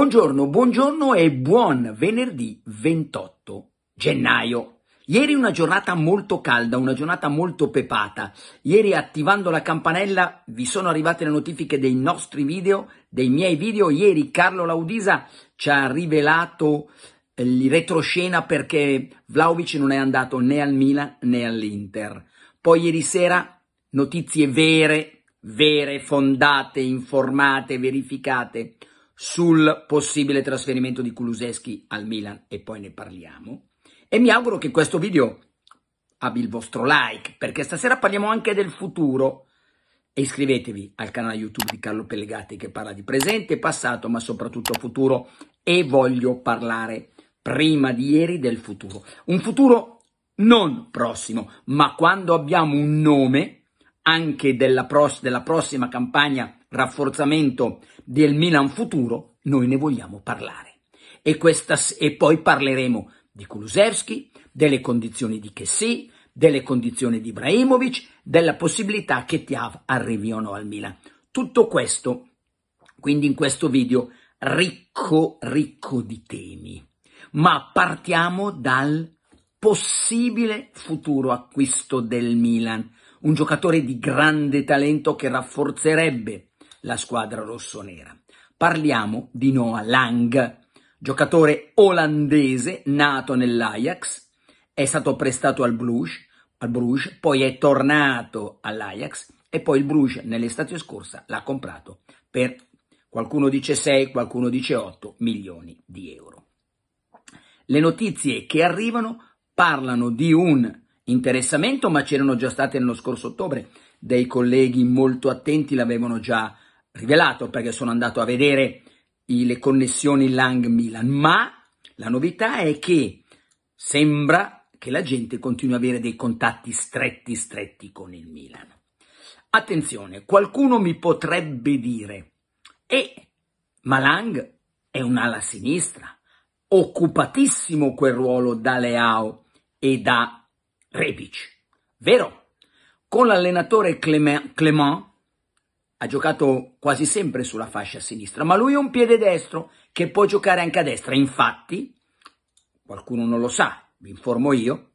Buongiorno, buongiorno e buon venerdì 28 gennaio. Ieri una giornata molto calda, una giornata molto pepata. Ieri attivando la campanella vi sono arrivate le notifiche dei nostri video, dei miei video. Ieri Carlo Laudisa ci ha rivelato eh, il retroscena perché Vlaovic non è andato né al Milan né all'Inter. Poi ieri sera notizie vere, vere, fondate, informate, verificate sul possibile trasferimento di Kuluseschi al Milan e poi ne parliamo. E mi auguro che questo video abbia il vostro like, perché stasera parliamo anche del futuro. E iscrivetevi al canale YouTube di Carlo Pellegatti che parla di presente, passato, ma soprattutto futuro. E voglio parlare prima di ieri del futuro. Un futuro non prossimo, ma quando abbiamo un nome anche della, pro della prossima campagna rafforzamento del Milan futuro, noi ne vogliamo parlare. E, questa, e poi parleremo di Kulusevski, delle condizioni di Chessy, delle condizioni di Ibrahimovic, della possibilità che Tiav arrivi o no al Milan. Tutto questo, quindi in questo video, ricco, ricco di temi. Ma partiamo dal possibile futuro acquisto del Milan. Un giocatore di grande talento che rafforzerebbe la squadra rossonera. Parliamo di Noah Lang, giocatore olandese nato nell'Ajax, è stato prestato al Bruges, al Bruges, poi è tornato all'Ajax e poi il Bruges nell'estate scorsa l'ha comprato per qualcuno dice 6, qualcuno dice 8 milioni di euro. Le notizie che arrivano parlano di un interessamento, ma c'erano già state nello scorso ottobre, dei colleghi molto attenti l'avevano già rivelato perché sono andato a vedere le connessioni Lang-Milan, ma la novità è che sembra che la gente continui ad avere dei contatti stretti stretti con il Milan. Attenzione, qualcuno mi potrebbe dire, eh, ma Lang è un'ala sinistra, occupatissimo quel ruolo da Leao e da Rebic, vero? Con l'allenatore Clement, Clement ha giocato quasi sempre sulla fascia sinistra, ma lui è un piede destro che può giocare anche a destra. Infatti, qualcuno non lo sa, vi informo io,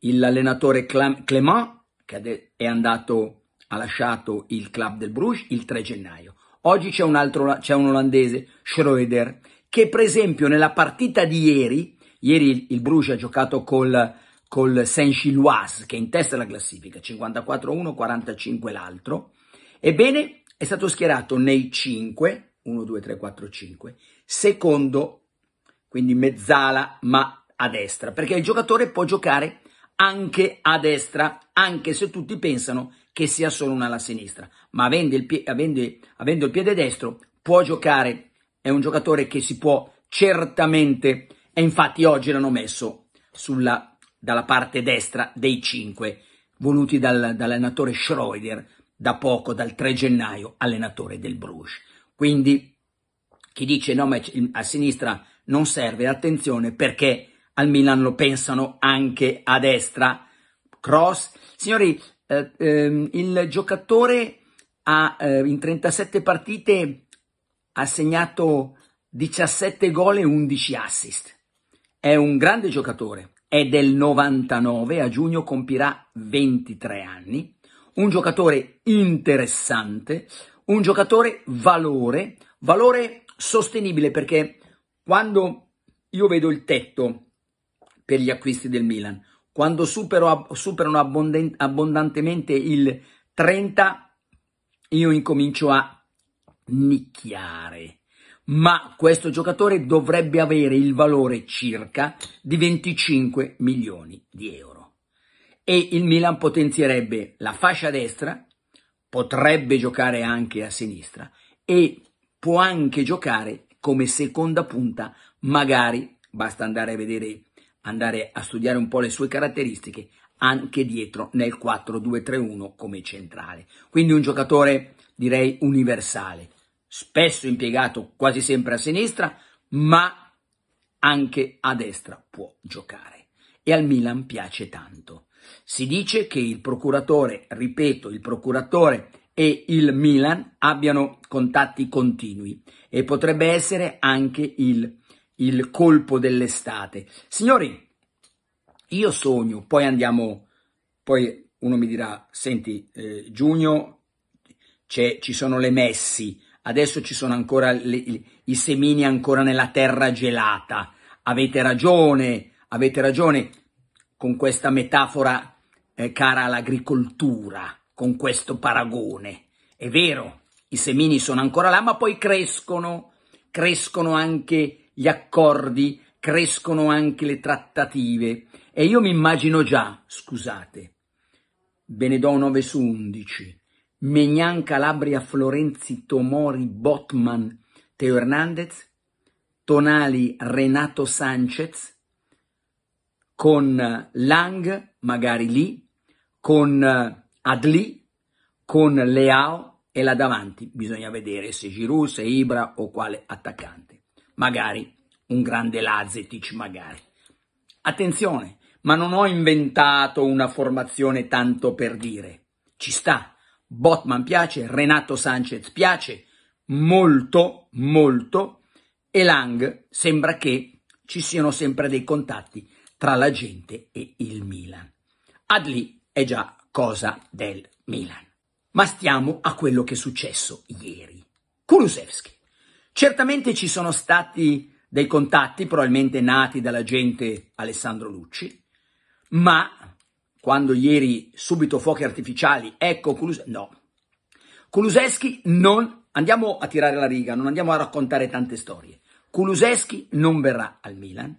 l'allenatore Clement, che è andato, ha lasciato il club del Bruges il 3 gennaio. Oggi c'è un altro, c'è un olandese, Schroeder, che per esempio nella partita di ieri, ieri il Bruges ha giocato col col Saint-Gilloise che è in testa alla classifica, 54 uno, 45 l'altro. Ebbene, è stato schierato nei 5, 1, 2, 3, 4, 5, secondo, quindi mezzala, ma a destra, perché il giocatore può giocare anche a destra, anche se tutti pensano che sia solo un'ala sinistra, ma avendo il, pie- avendo, avendo il piede destro può giocare, è un giocatore che si può certamente, e infatti oggi l'hanno messo sulla dalla parte destra dei 5 voluti dal, dall'allenatore Schroeder, da poco, dal 3 gennaio, allenatore del Bruges. Quindi chi dice no, ma a sinistra non serve, attenzione perché al Milan lo pensano anche a destra. Cross, signori, eh, eh, il giocatore ha eh, in 37 partite ha segnato 17 gol e 11 assist. È un grande giocatore, è del 99, a giugno compirà 23 anni, un giocatore interessante, un giocatore valore, valore sostenibile perché quando io vedo il tetto per gli acquisti del Milan, quando supero, superano abbondantemente il 30, io incomincio a nicchiare ma questo giocatore dovrebbe avere il valore circa di 25 milioni di euro. E il Milan potenzierebbe la fascia destra, potrebbe giocare anche a sinistra e può anche giocare come seconda punta, magari, basta andare a vedere, andare a studiare un po' le sue caratteristiche, anche dietro nel 4-2-3-1 come centrale. Quindi un giocatore direi universale spesso impiegato quasi sempre a sinistra, ma anche a destra può giocare. E al Milan piace tanto. Si dice che il procuratore, ripeto, il procuratore e il Milan abbiano contatti continui e potrebbe essere anche il, il colpo dell'estate. Signori, io sogno, poi andiamo, poi uno mi dirà, senti eh, Giugno, ci sono le Messi, adesso ci sono ancora le, i semini ancora nella terra gelata. Avete ragione, avete ragione con questa metafora eh, cara all'agricoltura, con questo paragone. È vero, i semini sono ancora là, ma poi crescono, crescono anche gli accordi, crescono anche le trattative. E io mi immagino già, scusate, Benedò 9 su 11, Megnan, Calabria, Florenzi, Tomori, Botman, Teo Hernandez, Tonali, Renato Sanchez, con eh, Lang, magari lì, con eh, Adli, con Leao e là davanti bisogna vedere se Giroud, se Ibra o quale attaccante. Magari un grande Lazetic, magari. Attenzione, ma non ho inventato una formazione tanto per dire. Ci sta, Botman piace, Renato Sanchez piace molto, molto e Lang sembra che ci siano sempre dei contatti tra la gente e il Milan. Adli è già cosa del Milan. Ma stiamo a quello che è successo ieri. Kulusevski. Certamente ci sono stati dei contatti, probabilmente nati dalla gente Alessandro Lucci, ma quando ieri subito fuochi artificiali, ecco Kuluseschi, no. Kuluseschi non, andiamo a tirare la riga, non andiamo a raccontare tante storie. Kuluseschi non verrà al Milan,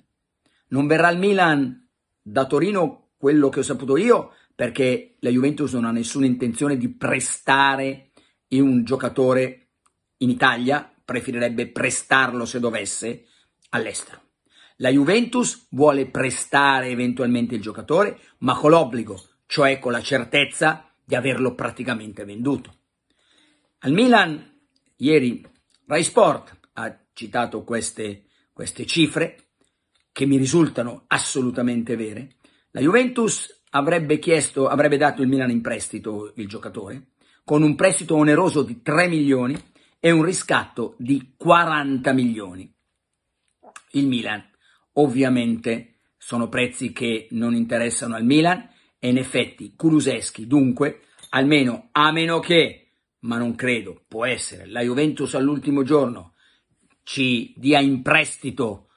non verrà al Milan da Torino, quello che ho saputo io, perché la Juventus non ha nessuna intenzione di prestare un giocatore in Italia, preferirebbe prestarlo se dovesse all'estero. La Juventus vuole prestare eventualmente il giocatore, ma con l'obbligo, cioè con la certezza di averlo praticamente venduto. Al Milan, ieri, Rai Sport ha citato queste, queste cifre, che mi risultano assolutamente vere. La Juventus avrebbe, chiesto, avrebbe dato il Milan in prestito il giocatore, con un prestito oneroso di 3 milioni e un riscatto di 40 milioni. Il Milan Ovviamente sono prezzi che non interessano al Milan e in effetti Kuluseschi dunque, almeno a meno che, ma non credo, può essere, la Juventus all'ultimo giorno ci dia in prestito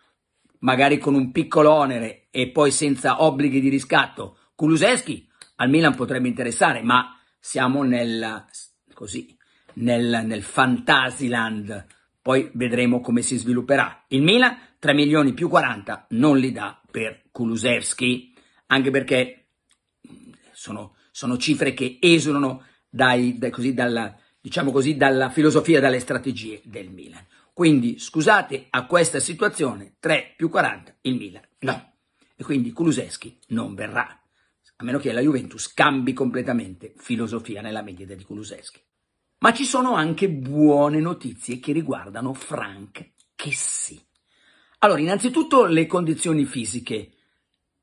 magari con un piccolo onere e poi senza obblighi di riscatto Kuluseschi, al Milan potrebbe interessare, ma siamo nel, così, nel, nel Fantasiland, poi vedremo come si svilupperà. Il Milan 3 milioni più 40 non li dà per Kulusevski, anche perché sono, sono cifre che esulano dai, da, così, dalla, diciamo così, dalla filosofia, dalle strategie del Milan. Quindi scusate a questa situazione, 3 più 40 il Milan no. E quindi Kuluseschi non verrà, a meno che la Juventus cambi completamente filosofia nella medida di Kuluseschi. Ma ci sono anche buone notizie che riguardano Frank Chessy. Allora, innanzitutto le condizioni fisiche.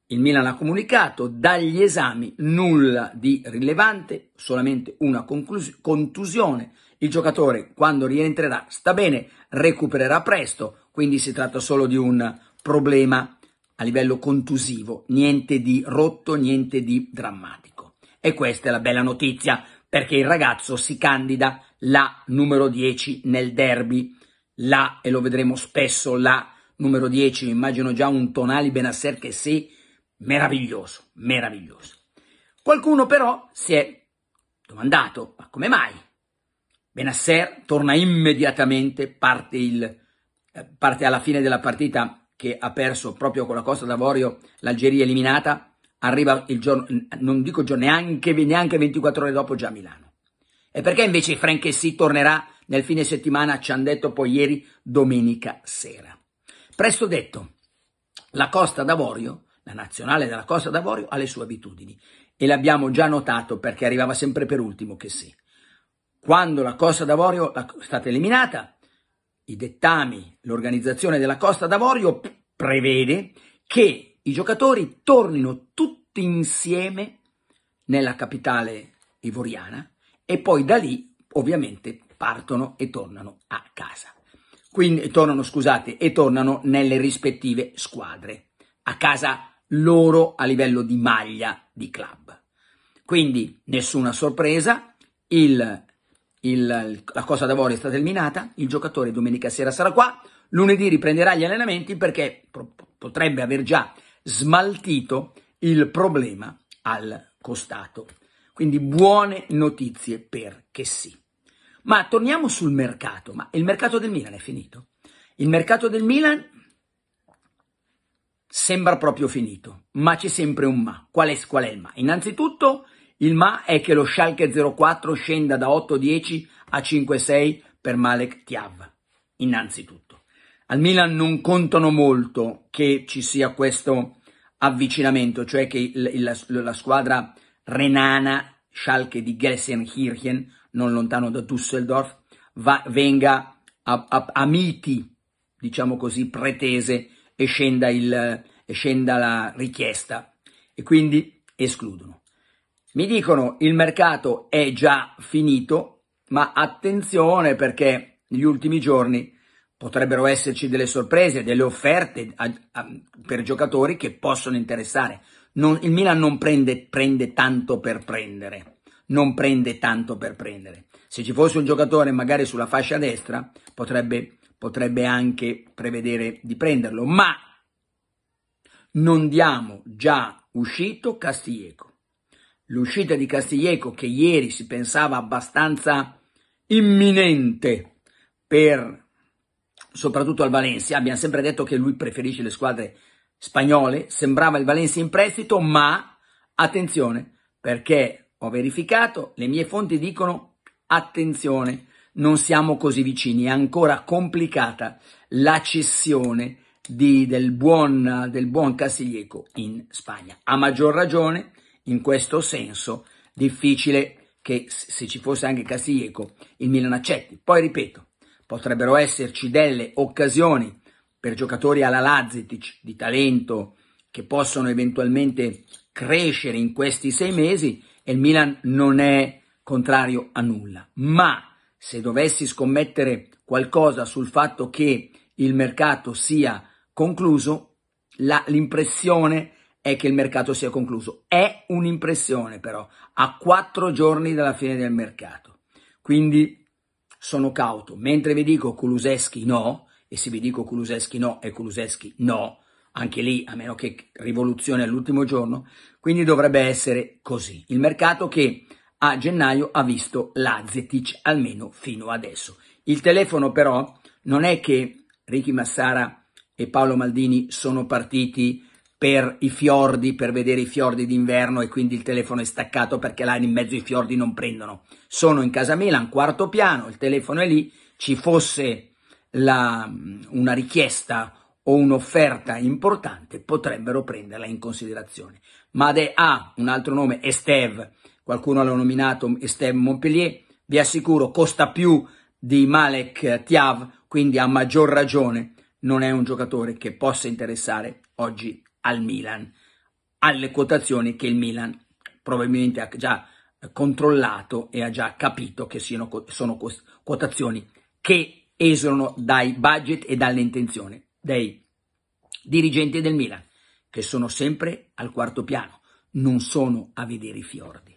Il Milan ha comunicato dagli esami nulla di rilevante, solamente una contusione. Il giocatore quando rientrerà sta bene, recupererà presto, quindi si tratta solo di un problema a livello contusivo, niente di rotto, niente di drammatico. E questa è la bella notizia, perché il ragazzo si candida la numero 10 nel derby, la, e lo vedremo spesso, la numero 10, immagino già un Tonali Benasser che sì, meraviglioso, meraviglioso. Qualcuno però si è domandato, ma come mai? Benasser torna immediatamente, parte, il, eh, parte alla fine della partita che ha perso proprio con la Costa d'Avorio, l'Algeria eliminata, arriva il giorno, non dico giorno, neanche, neanche 24 ore dopo già a Milano. E perché invece Frank Essi tornerà nel fine settimana, ci hanno detto poi ieri, domenica sera. Presto detto, la Costa d'Avorio, la nazionale della Costa d'Avorio, ha le sue abitudini e l'abbiamo già notato perché arrivava sempre per ultimo che sì. Quando la Costa d'Avorio è stata eliminata, i dettami, l'organizzazione della Costa d'Avorio prevede che i giocatori tornino tutti insieme nella capitale ivoriana e poi da lì ovviamente partono e tornano a casa quindi tornano, scusate, e tornano nelle rispettive squadre, a casa loro a livello di maglia di club. Quindi nessuna sorpresa, il, il, la cosa d'Avorio è stata eliminata, il giocatore domenica sera sarà qua, lunedì riprenderà gli allenamenti perché potrebbe aver già smaltito il problema al costato. Quindi buone notizie perché sì. Ma torniamo sul mercato, ma il mercato del Milan è finito? Il mercato del Milan sembra proprio finito, ma c'è sempre un ma. Qual è, qual è il ma? Innanzitutto il ma è che lo Schalke 04 scenda da 8-10 a 5-6 per Malek Tiav, innanzitutto. Al Milan non contano molto che ci sia questo avvicinamento, cioè che il, il, la, la, squadra renana Schalke di Gelsenkirchen non lontano da Düsseldorf, va, venga a, a, a, miti, diciamo così, pretese e scenda, il, e scenda la richiesta e quindi escludono. Mi dicono il mercato è già finito, ma attenzione perché negli ultimi giorni potrebbero esserci delle sorprese, delle offerte a, a, per giocatori che possono interessare. Non, il Milan non prende, prende tanto per prendere non prende tanto per prendere. Se ci fosse un giocatore magari sulla fascia destra, potrebbe, potrebbe anche prevedere di prenderlo, ma non diamo già uscito Castiglieco. L'uscita di Castiglieco, che ieri si pensava abbastanza imminente per soprattutto al Valencia, abbiamo sempre detto che lui preferisce le squadre spagnole, sembrava il Valencia in prestito, ma attenzione perché ho verificato, le mie fonti dicono attenzione, non siamo così vicini, è ancora complicata la cessione di, del, buon, del buon Castiglieco in Spagna. A maggior ragione, in questo senso, difficile che se ci fosse anche Castiglieco il Milan accetti. Poi ripeto, potrebbero esserci delle occasioni per giocatori alla Lazitic di talento che possono eventualmente crescere in questi sei mesi e il Milan non è contrario a nulla. Ma se dovessi scommettere qualcosa sul fatto che il mercato sia concluso, l'impressione è che il mercato sia concluso. È un'impressione però, a quattro giorni dalla fine del mercato. Quindi sono cauto. Mentre vi dico Kuluseschi no, e se vi dico Kuluseschi no e Kuluseschi no, anche lì a meno che rivoluzione all'ultimo giorno, quindi dovrebbe essere così. Il mercato che a gennaio ha visto la l'Azetic almeno fino adesso. Il telefono però non è che Ricky Massara e Paolo Maldini sono partiti per i fiordi, per vedere i fiordi d'inverno e quindi il telefono è staccato perché là in mezzo i fiordi non prendono. Sono in casa Milan, quarto piano, il telefono è lì, ci fosse la, una richiesta o un'offerta importante potrebbero prenderla in considerazione. Made ha un altro nome, Esteve, qualcuno l'ha nominato Esteve Montpellier, vi assicuro costa più di Malek Tiav, quindi a maggior ragione non è un giocatore che possa interessare oggi al Milan, alle quotazioni che il Milan probabilmente ha già controllato e ha già capito che siano, sono quotazioni che esulano dai budget e dalle intenzioni dei dirigenti del Milan, che sono sempre al quarto piano, non sono a vedere i fiordi.